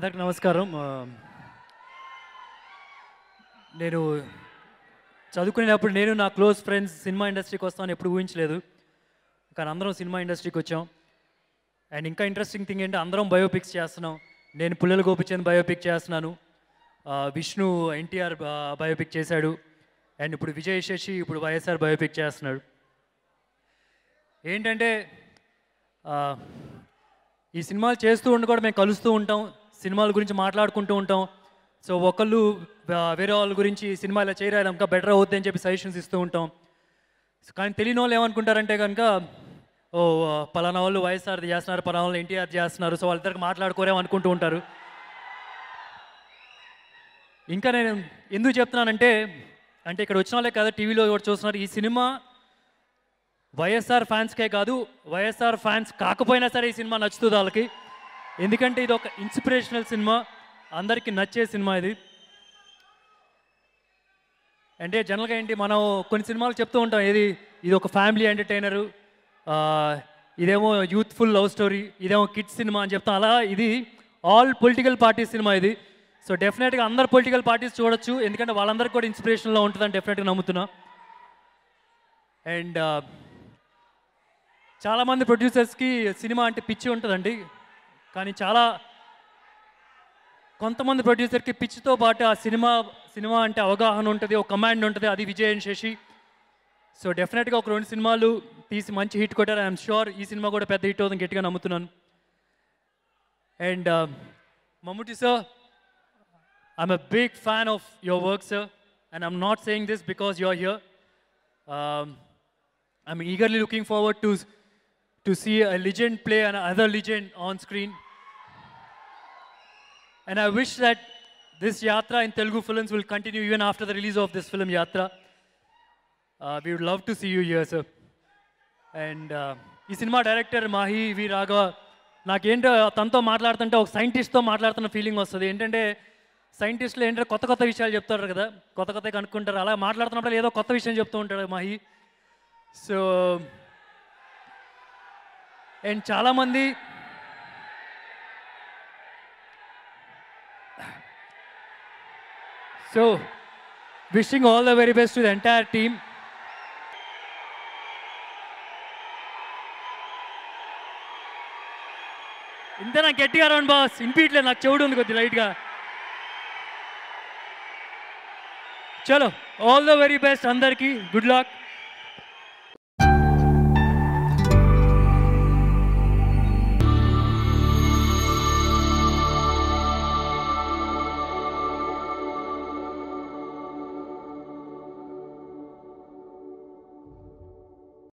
అందరికి నమస్కారం నేను చదువుకునేటప్పుడు నేను నా క్లోజ్ ఫ్రెండ్స్ సినిమా ఇండస్ట్రీకి వస్తామని ఎప్పుడు ఊహించలేదు కానీ అందరం సినిమా ఇండస్ట్రీకి వచ్చాం అండ్ ఇంకా ఇంట్రెస్టింగ్ థింగ్ ఏంటంటే అందరం బయోపిక్స్ చేస్తున్నాం నేను పుల్లల గోపిచంద్ బయోపిక్ చేస్తున్నాను విష్ణు ఎన్టీఆర్ బయోపిక్ చేశాడు అండ్ ఇప్పుడు విజయ్ శశి ఇప్పుడు వైఎస్ఆర్ బయోపిక్ చేస్తున్నాడు ఏంటంటే ఈ సినిమాలు చేస్తూ ఉండి కూడా మేము కలుస్తూ ఉంటాం సినిమాల గురించి మాట్లాడుకుంటూ ఉంటాం సో ఒకళ్ళు వేరే వాళ్ళ గురించి సినిమా ఇలా చేయరా ఇంకా బెటర్ అవుద్ది అని చెప్పి సజెషన్స్ ఇస్తూ ఉంటాం కానీ తెలియని వాళ్ళు ఏమనుకుంటారంటే కనుక ఓ పలానా వాళ్ళు వైఎస్ఆర్ చేస్తున్నారు పలానా వాళ్ళు ఎన్టీఆర్ చేస్తున్నారు సో వాళ్ళిద్దరికి మాట్లాడుకోరేమనుకుంటూ ఉంటారు ఇంకా నేను ఎందుకు చెప్తున్నానంటే అంటే ఇక్కడ వచ్చిన వాళ్ళే కాదు టీవీలో ఎవరు చూస్తున్నారు ఈ సినిమా వైఎస్ఆర్ ఫ్యాన్స్కే కాదు వైఎస్ఆర్ ఫ్యాన్స్ కాకపోయినా సరే ఈ సినిమా నచ్చుతుంది వాళ్ళకి ఎందుకంటే ఇది ఒక ఇన్స్పిరేషనల్ సినిమా అందరికీ నచ్చే సినిమా ఇది అంటే జనరల్గా ఏంటి మనం కొన్ని సినిమాలు చెప్తూ ఉంటాం ఏది ఇది ఒక ఫ్యామిలీ ఎంటర్టైనరు ఇదేమో యూత్ఫుల్ లవ్ స్టోరీ ఇదేమో కిడ్స్ సినిమా అని చెప్తాం అలా ఇది ఆల్ పొలిటికల్ పార్టీ సినిమా ఇది సో డెఫినెట్గా అందరు పొలిటికల్ పార్టీస్ చూడొచ్చు ఎందుకంటే వాళ్ళందరికీ కూడా ఇన్స్పిరేషన్లో ఉంటుందని డెఫినెట్గా నమ్ముతున్నా అండ్ చాలామంది ప్రొడ్యూసర్స్కి సినిమా అంటే పిచ్చి ఉంటుందండి కానీ చాలా కొంతమంది ప్రొడ్యూసర్కి పిచ్చితో పాటు ఆ సినిమా సినిమా అంటే అవగాహన ఉంటుంది ఒక కమాండ్ ఉంటుంది అది విజయ్ చేసి సో డెఫినెట్గా ఒక రెండు సినిమాలు తీసి మంచి హిట్ కొట్టారు ఐఎమ్ షూర్ ఈ సినిమా కూడా పెద్ద హిట్ అవుతుంది గట్టిగా నమ్ముతున్నాను and Mammootty sir I'm a big fan of your work sir and I'm not saying this because you are here I'm eagerly looking forward to to see a legend play another legend on screen. And I wish that this Yatra in Telugu films will continue even after the release of this film, Yatra. Uh, we would love to see you here, sir. And ఈ cinema director Mahi V Raghava నాకేంటో తనతో మాట్లాడుతుంటే ఒక సైంటిస్ట్తో మాట్లాడుతున్న feeling వస్తుంది ఏంటంటే సైంటిస్టులు ఏంటంటే కొత్త కొత్త విషయాలు చెప్తారు కదా కొత్త కొత్త కనుక్కుంటారు అలా మాట్లాడుతున్నప్పుడు ఏదో కొత్త విషయం చెప్తూ ఉంటాడు మాహి సో అండ్ చాలామంది so wishing all the very best to the entire team ఇంత నాకు గట్టిగా రాను బాస్ ఇంపీట్లే నాకు చెవుడు ఉంది కొద్దిగా లైట్గా చలో ఆల్ ద వెరీ బెస్ట్ అందరికీ గుడ్ లక్